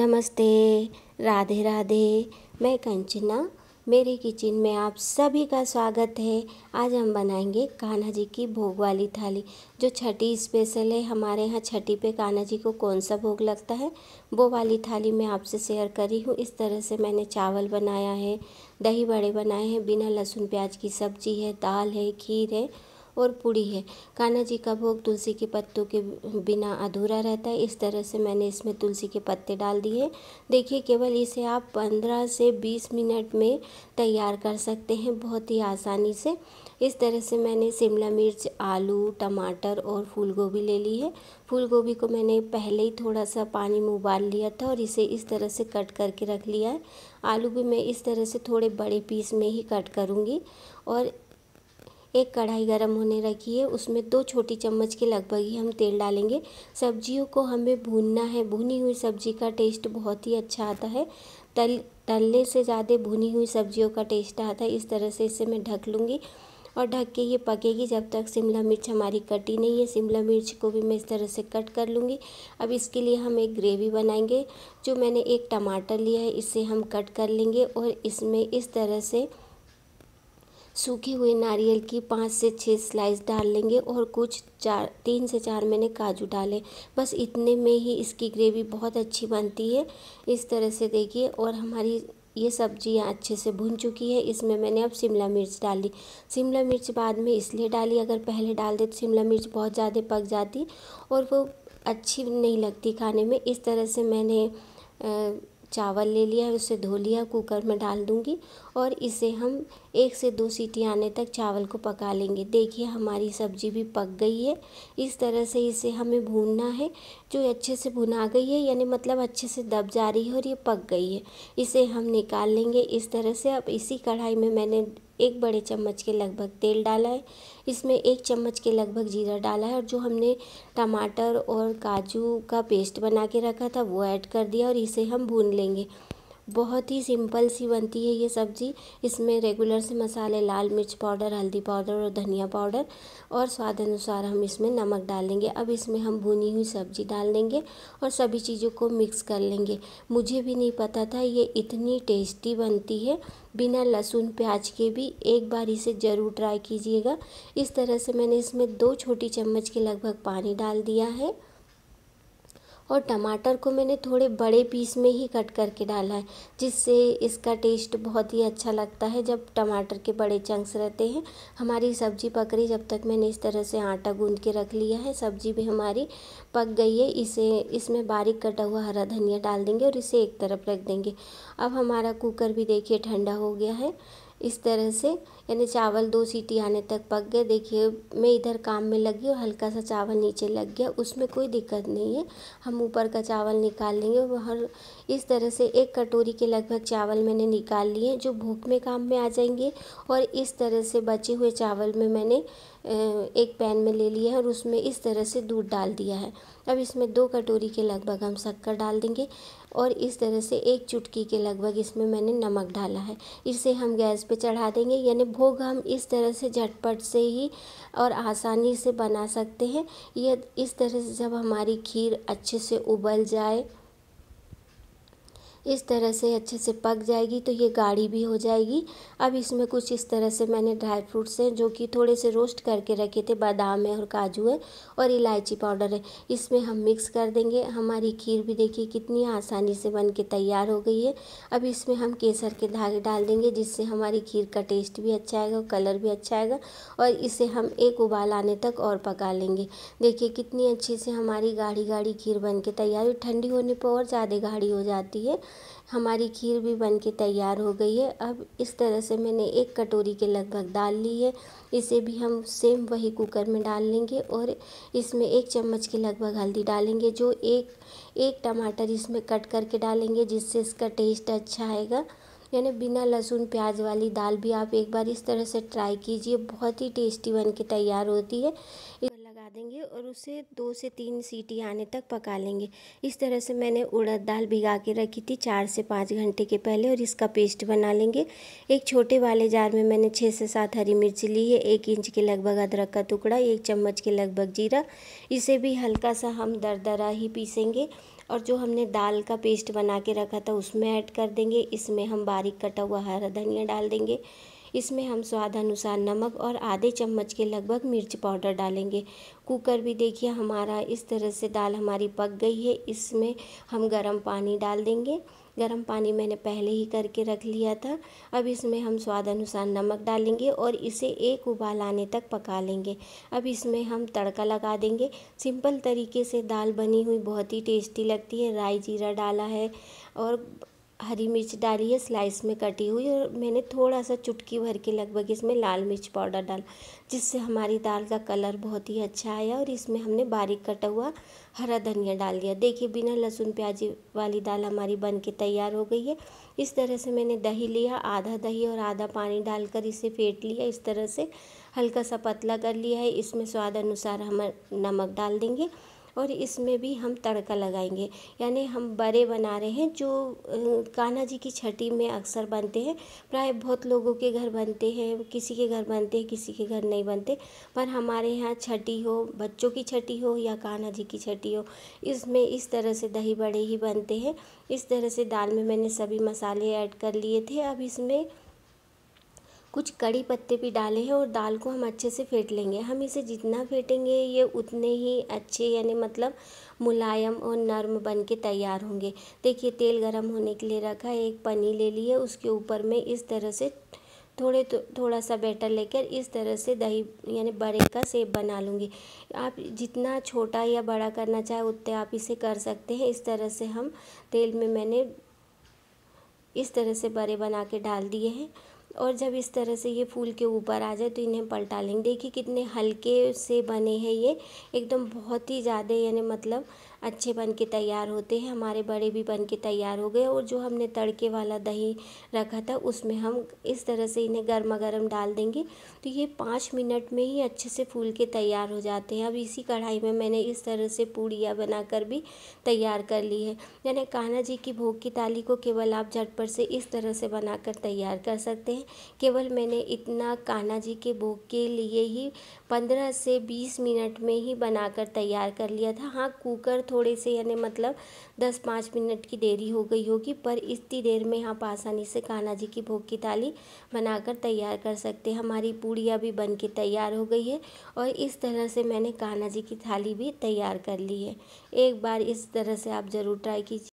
नमस्ते राधे राधे मैं कंचना मेरे किचन में आप सभी का स्वागत है आज हम बनाएंगे कान्हा जी की भोग वाली थाली जो छठी स्पेशल है हमारे यहाँ छठी पे कान्हा जी को कौन सा भोग लगता है वो वाली थाली मैं आपसे शेयर करी हूँ इस तरह से मैंने चावल बनाया है दही बड़े बनाए हैं बिना लहसुन प्याज की सब्जी है दाल है खीर है और पूड़ी है कान्हा जी का भोग तुलसी के पत्तों के बिना अधूरा रहता है इस तरह से मैंने इसमें तुलसी के पत्ते डाल दिए देखिए केवल इसे आप पंद्रह से बीस मिनट में तैयार कर सकते हैं बहुत ही आसानी से इस तरह से मैंने शिमला मिर्च आलू टमाटर और फूल ले ली है फूल गोभी को मैंने पहले ही थोड़ा सा पानी में उबाल लिया था और इसे इस तरह से कट करके रख लिया है आलू भी मैं इस तरह से थोड़े बड़े पीस में ही कट करूँगी और एक कढ़ाई गर्म होने रखी है उसमें दो छोटी चम्मच के लगभग ही हम तेल डालेंगे सब्जियों को हमें भूनना है भुनी हुई सब्जी का टेस्ट बहुत ही अच्छा आता है तल तलने से ज़्यादा भुनी हुई सब्जियों का टेस्ट आता है इस तरह से इसे मैं ढक लूँगी और ढक के ये पकेगी जब तक शिमला मिर्च हमारी कटी नहीं है शिमला मिर्च को भी मैं इस तरह से कट कर लूँगी अब इसके लिए हम एक ग्रेवी बनाएंगे जो मैंने एक टमाटर लिया है इसे हम कट कर लेंगे और इसमें इस तरह से सूखे हुए नारियल की पाँच से छः स्लाइस डाल लेंगे और कुछ चार तीन से चार मैंने काजू डाले बस इतने में ही इसकी ग्रेवी बहुत अच्छी बनती है इस तरह से देखिए और हमारी ये सब्जियाँ अच्छे से भुन चुकी है इसमें मैंने अब शिमला मिर्च डाली शिमला मिर्च बाद में इसलिए डाली अगर पहले डाल दे तो शिमला मिर्च बहुत ज़्यादा पक जाती और वो अच्छी नहीं लगती खाने में इस तरह से मैंने आ, चावल ले लिया उसे धो लिया कुकर में डाल दूँगी और इसे हम एक से दो सीटी आने तक चावल को पका लेंगे देखिए हमारी सब्ज़ी भी पक गई है इस तरह से इसे हमें भूनना है जो अच्छे से भुना गई है यानी मतलब अच्छे से दब जा रही है और ये पक गई है इसे हम निकाल लेंगे इस तरह से अब इसी कढ़ाई में मैंने एक बड़े चम्मच के लगभग तेल डाला है इसमें एक चम्मच के लगभग जीरा डाला है और जो हमने टमाटर और काजू का पेस्ट बना के रखा था वो ऐड कर दिया और इसे हम भून लेंगे बहुत ही सिंपल सी बनती है ये सब्ज़ी इसमें रेगुलर से मसाले लाल मिर्च पाउडर हल्दी पाउडर और धनिया पाउडर और स्वाद अनुसार हम इसमें नमक डाल देंगे अब इसमें हम भुनी हुई सब्ज़ी डाल देंगे और सभी चीज़ों को मिक्स कर लेंगे मुझे भी नहीं पता था ये इतनी टेस्टी बनती है बिना लहसुन प्याज के भी एक बार इसे ज़रूर ट्राई कीजिएगा इस तरह से मैंने इसमें दो छोटी चम्मच के लगभग पानी डाल दिया है और टमाटर को मैंने थोड़े बड़े पीस में ही कट करके डाला है जिससे इसका टेस्ट बहुत ही अच्छा लगता है जब टमाटर के बड़े चंक्स रहते हैं हमारी सब्ज़ी पक रही जब तक मैंने इस तरह से आटा गूंद के रख लिया है सब्ज़ी भी हमारी पक गई है इसे इसमें बारीक कटा हुआ हरा धनिया डाल देंगे और इसे एक तरफ रख देंगे अब हमारा कुकर भी देखिए ठंडा हो गया है इस तरह से यानी चावल दो सीटी आने तक पक गए देखिए मैं इधर काम में लगी और हल्का सा चावल नीचे लग गया उसमें कोई दिक्कत नहीं है हम ऊपर का चावल निकाल लेंगे हर इस तरह से एक कटोरी के लगभग चावल मैंने निकाल लिए जो भूख में काम में आ जाएंगे और इस तरह से बचे हुए चावल में मैंने एक पैन में ले लिया है और उसमें इस तरह से दूध डाल दिया है अब इसमें दो कटोरी के लगभग हम शक्कर डाल देंगे और इस तरह से एक चुटकी के लगभग इसमें मैंने नमक डाला है इसे हम गैस पे चढ़ा देंगे यानी भोग हम इस तरह से झटपट से ही और आसानी से बना सकते हैं यह इस तरह से जब हमारी खीर अच्छे से उबल जाए इस तरह से अच्छे से पक जाएगी तो ये गाढ़ी भी हो जाएगी अब इसमें कुछ इस तरह से मैंने ड्राई फ्रूट्स हैं जो कि थोड़े से रोस्ट करके रखे थे बादाम है और काजू है और इलायची पाउडर है इसमें हम मिक्स कर देंगे हमारी खीर भी देखिए कितनी आसानी से बन के तैयार हो गई है अब इसमें हम केसर के धागे डाल देंगे जिससे हमारी खीर का टेस्ट भी अच्छा आएगा कलर भी अच्छा आएगा और इसे हम एक उबाल आने तक और पका लेंगे देखिए कितनी अच्छे से हमारी गाढ़ी गाढ़ी खीर बन के तैयार हुई ठंडी होने पर और ज़्यादा गाढ़ी हो जाती है हमारी खीर भी बन के तैयार हो गई है अब इस तरह से मैंने एक कटोरी के लगभग डाल ली है इसे भी हम सेम वही कुकर में डाल लेंगे और इसमें एक चम्मच के लगभग हल्दी डालेंगे जो एक एक टमाटर इसमें कट करके डालेंगे जिससे इसका टेस्ट अच्छा आएगा यानी बिना लहसुन प्याज वाली दाल भी आप एक बार इस तरह से ट्राई कीजिए बहुत ही टेस्टी बन के तैयार होती है चढ़ा देंगे और उसे दो से तीन सीटी आने तक पका लेंगे इस तरह से मैंने उड़द दाल भिगा के रखी थी चार से पाँच घंटे के पहले और इसका पेस्ट बना लेंगे एक छोटे वाले जार में मैंने छः से सात हरी मिर्ची ली है एक इंच के लगभग अदरक का टुकड़ा एक चम्मच के लगभग जीरा इसे भी हल्का सा हम दरदरा ही पीसेंगे और जो हमने दाल का पेस्ट बना के रखा था उसमें ऐड कर देंगे इसमें हम बारीक कटा हुआ हरा धनिया डाल देंगे इसमें हम स्वाद अनुसार नमक और आधे चम्मच के लगभग मिर्च पाउडर डालेंगे कुकर भी देखिए हमारा इस तरह से दाल हमारी पक गई है इसमें हम गर्म पानी डाल देंगे गर्म पानी मैंने पहले ही करके रख लिया था अब इसमें हम स्वाद अनुसार नमक डालेंगे और इसे एक उबाल आने तक पका लेंगे अब इसमें हम तड़का लगा देंगे सिंपल तरीके से दाल बनी हुई बहुत ही टेस्टी लगती है राई जीरा डाला है और हरी मिर्च डाली है स्लाइस में कटी हुई और मैंने थोड़ा सा चुटकी भर के लगभग इसमें लाल मिर्च पाउडर डाला जिससे हमारी दाल का कलर बहुत ही अच्छा आया और इसमें हमने बारीक कटा हुआ हरा धनिया डाल दिया देखिए बिना लहसुन प्याज वाली दाल हमारी बन के तैयार हो गई है इस तरह से मैंने दही लिया आधा दही और आधा पानी डालकर इसे फेंट लिया इस तरह से हल्का सा पतला कर लिया है इसमें स्वाद अनुसार हम नमक डाल देंगे और इसमें भी हम तड़का लगाएंगे यानी हम बड़े बना रहे हैं जो कान्हा जी की छठी में अक्सर बनते हैं प्राय बहुत लोगों के घर बनते हैं किसी के घर बनते हैं किसी के घर नहीं बनते पर हमारे यहाँ छठी हो बच्चों की छठी हो या कान्हा जी की छठी हो इसमें इस तरह से दही बड़े ही बनते हैं इस तरह से दाल में मैंने सभी मसाले ऐड कर लिए थे अब इसमें कुछ कड़ी पत्ते भी डाले हैं और दाल को हम अच्छे से फेंट लेंगे हम इसे जितना फेंटेंगे ये उतने ही अच्छे यानी मतलब मुलायम और नरम बन के तैयार होंगे देखिए तेल गरम होने के लिए रखा है एक पनी ले ली है उसके ऊपर में इस तरह से थोड़े तो, थोड़ा सा बैटर लेकर इस तरह से दही यानी बड़े का सेप बना लूँगी आप जितना छोटा या बड़ा करना चाहे उतने आप इसे कर सकते हैं इस तरह से हम तेल में मैंने इस तरह से बड़े बना के डाल दिए हैं और जब इस तरह से ये फूल के ऊपर आ जाए तो इन्हें पलटा लेंगे देखिए कितने हल्के से बने हैं ये एकदम बहुत ही ज़्यादा यानी मतलब अच्छे बन के तैयार होते हैं हमारे बड़े भी बन के तैयार हो गए और जो हमने तड़के वाला दही रखा था उसमें हम इस तरह से इन्हें गर्मा गर्म डाल देंगे तो ये पाँच मिनट में ही अच्छे से फूल के तैयार हो जाते हैं अब इसी कढ़ाई में मैंने इस तरह से पूड़ियाँ बनाकर भी तैयार कर ली है यानी कान्हा जी की भोग की ताली को केवल आप झटपट से इस तरह से बनाकर तैयार कर सकते हैं केवल मैंने इतना कान्हा जी के भोग के लिए ही पंद्रह से बीस मिनट में ही बनाकर तैयार कर लिया था हाँ कुकर थोड़े से यानी मतलब दस पाँच मिनट की देरी हो गई होगी पर इतनी देर में आप आसानी से कान्हा जी की भोग की थाली बनाकर तैयार कर सकते हैं हमारी पूड़ियाँ भी बन के तैयार हो गई है और इस तरह से मैंने कान्हा जी की थाली भी तैयार कर ली है एक बार इस तरह से आप ज़रूर ट्राई कीजिए